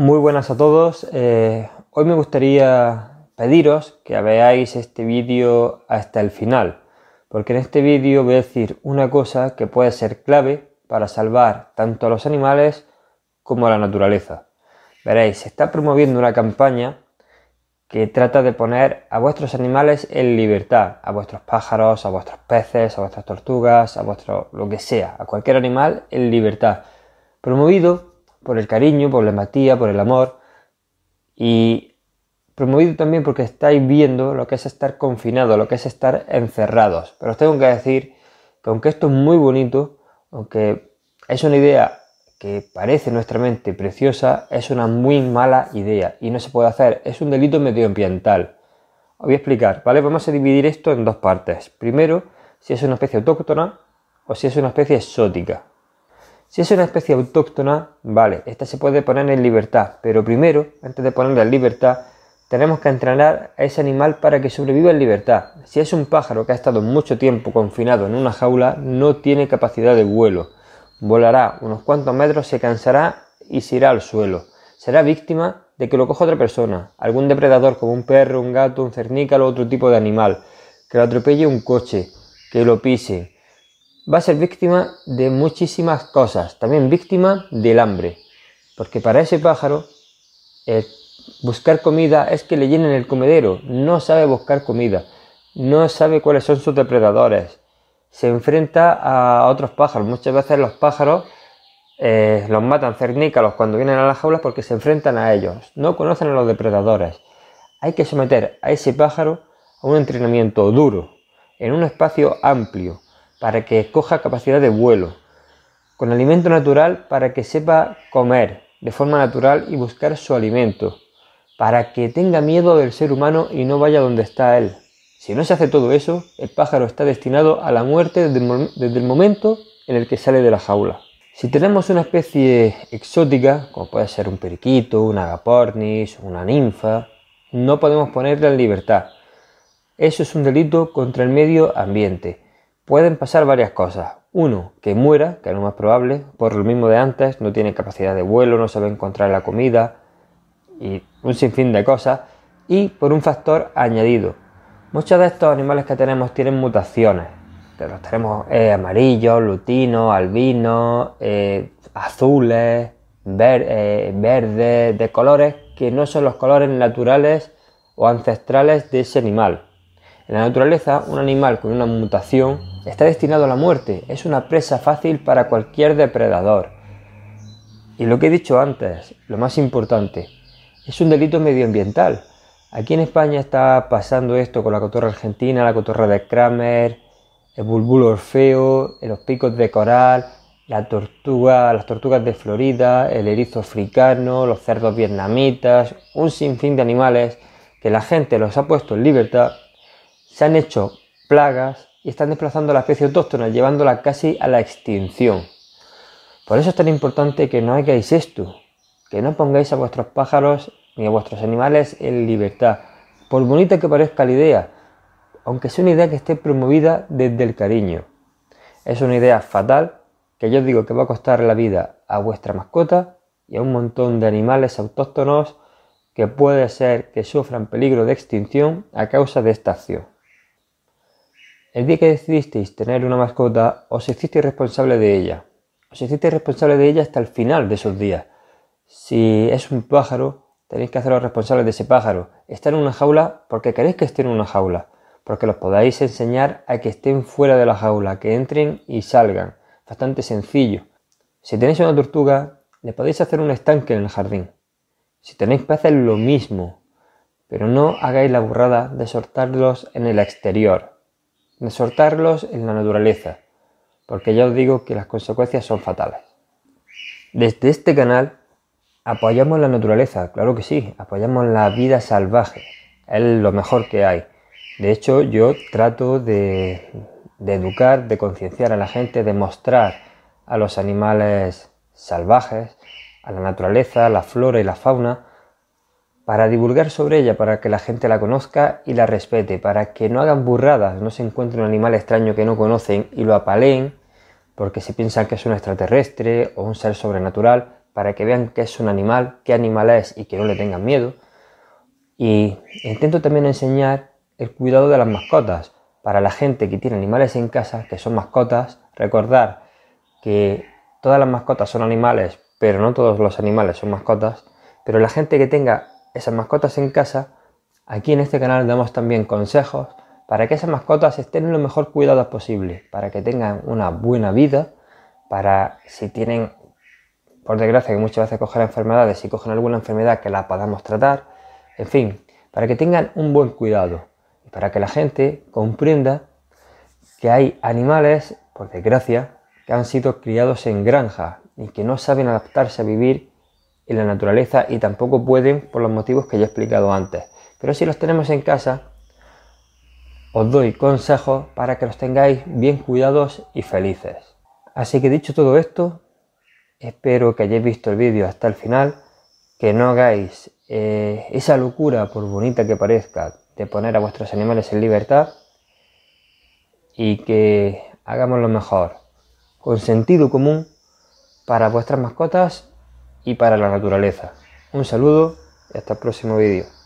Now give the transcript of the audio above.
Muy buenas a todos. Eh, hoy me gustaría pediros que veáis este vídeo hasta el final, porque en este vídeo voy a decir una cosa que puede ser clave para salvar tanto a los animales como a la naturaleza. Veréis, se está promoviendo una campaña que trata de poner a vuestros animales en libertad, a vuestros pájaros, a vuestros peces, a vuestras tortugas, a vuestro lo que sea, a cualquier animal en libertad, promovido por el cariño, por la empatía, por el amor. Y promovido también porque estáis viendo lo que es estar confinado, lo que es estar encerrados. Pero os tengo que decir que aunque esto es muy bonito, aunque es una idea que parece nuestra mente preciosa, es una muy mala idea y no se puede hacer. Es un delito medioambiental. Os voy a explicar, ¿vale? Vamos a dividir esto en dos partes. Primero, si es una especie autóctona o si es una especie exótica, si es una especie autóctona, vale, esta se puede poner en libertad, pero primero, antes de ponerla en libertad, tenemos que entrenar a ese animal para que sobreviva en libertad. Si es un pájaro que ha estado mucho tiempo confinado en una jaula, no tiene capacidad de vuelo. Volará unos cuantos metros, se cansará y se irá al suelo. Será víctima de que lo coja otra persona, algún depredador como un perro, un gato, un cernícalo, otro tipo de animal, que lo atropelle un coche, que lo pise, va a ser víctima de muchísimas cosas, también víctima del hambre, porque para ese pájaro eh, buscar comida es que le llenen el comedero, no sabe buscar comida, no sabe cuáles son sus depredadores, se enfrenta a otros pájaros, muchas veces los pájaros eh, los matan cernícalos cuando vienen a las jaulas porque se enfrentan a ellos, no conocen a los depredadores. Hay que someter a ese pájaro a un entrenamiento duro, en un espacio amplio, para que escoja capacidad de vuelo, con alimento natural para que sepa comer de forma natural y buscar su alimento, para que tenga miedo del ser humano y no vaya donde está él. Si no se hace todo eso, el pájaro está destinado a la muerte desde el, momento en el que sale de la jaula. Si tenemos una especie exótica, como puede ser un periquito, un agapornis, una ninfa, no podemos ponerla en libertad. Eso es un delito contra el medio ambiente pueden pasar varias cosas. Uno, que muera, que es lo más probable, por lo mismo de antes, no tiene capacidad de vuelo, no sabe encontrar la comida y un sinfín de cosas. Y por un factor añadido, muchos de estos animales que tenemos tienen mutaciones. tenemos eh, amarillos, lutinos, albinos, eh, azules, eh, verdes, de colores que no son los colores naturales o ancestrales de ese animal. En la naturaleza, un animal con una mutación está destinado a la muerte, es una presa fácil para cualquier depredador. Y lo que he dicho antes, lo más importante, es un delito medioambiental. Aquí en España está pasando esto con la cotorra argentina, la cotorra de Kramer, el bulbul orfeo, los picos de coral, la tortuga, las tortugas de Florida, el erizo africano, los cerdos vietnamitas, un sinfín de animales que la gente los ha puesto en libertad se han hecho plagas y están desplazando a la especie autóctona, llevándola casi a la extinción. Por eso es tan importante que no hagáis esto, que no pongáis a vuestros pájaros ni a vuestros animales en libertad, por bonita que parezca la idea, aunque sea una idea que esté promovida desde el cariño. Es una idea fatal que yo digo que va a costar la vida a vuestra mascota y a un montón de animales autóctonos que puede ser que sufran peligro de extinción a causa de esta acción. El día que decidisteis tener una mascota, os hicisteis responsable de ella. Os hicisteis responsable de ella hasta el final de esos días. Si es un pájaro, tenéis que haceros responsables de ese pájaro. estar en una jaula porque queréis que esté en una jaula, porque los podáis enseñar a que estén fuera de la jaula, que entren y salgan. Bastante sencillo. Si tenéis una tortuga, le podéis hacer un estanque en el jardín. Si tenéis peces, lo mismo. Pero no hagáis la burrada de soltarlos en el exterior de soltarlos en la naturaleza, porque ya os digo que las consecuencias son fatales. Desde este canal apoyamos la naturaleza, claro que sí, apoyamos la vida salvaje, es lo mejor que hay. De hecho, yo trato de, educar, de concienciar a la gente, de mostrar a los animales salvajes, a la naturaleza, a la flora y la fauna, para divulgar sobre ella, para que la gente la conozca y la respete, para que no hagan burradas, no se encuentren un animal extraño que no conocen y lo apaleen porque se piensan que es un extraterrestre o un ser sobrenatural, para que vean que es un animal, qué animal es y que no le tengan miedo. Y intento también enseñar el cuidado de las mascotas. Para la gente que tiene animales en casa, que son mascotas, recordar que todas las mascotas son animales, pero no todos los animales son mascotas. Pero la gente que tenga esas mascotas en casa, aquí en este canal damos también consejos para que esas mascotas estén lo mejor cuidadas posible, para que tengan una buena vida, para si tienen, por desgracia, que muchas veces cogen enfermedades, si cogen alguna enfermedad que la podamos tratar, en fin, para que tengan un buen cuidado y para que la gente comprenda que hay animales, por desgracia, que han sido criados en granja y que no saben adaptarse a vivir en la naturaleza y tampoco pueden por los motivos que ya he explicado antes. Pero si los tenemos en casa, os doy consejos para que los tengáis bien cuidados y felices. Así que dicho todo esto, espero que hayáis visto el vídeo hasta el final, que no hagáis eh, esa locura, por bonita que parezca, de poner a vuestros animales en libertad y que hagamos lo mejor, con sentido común para vuestras mascotas y para la naturaleza. Un saludo y hasta el próximo vídeo.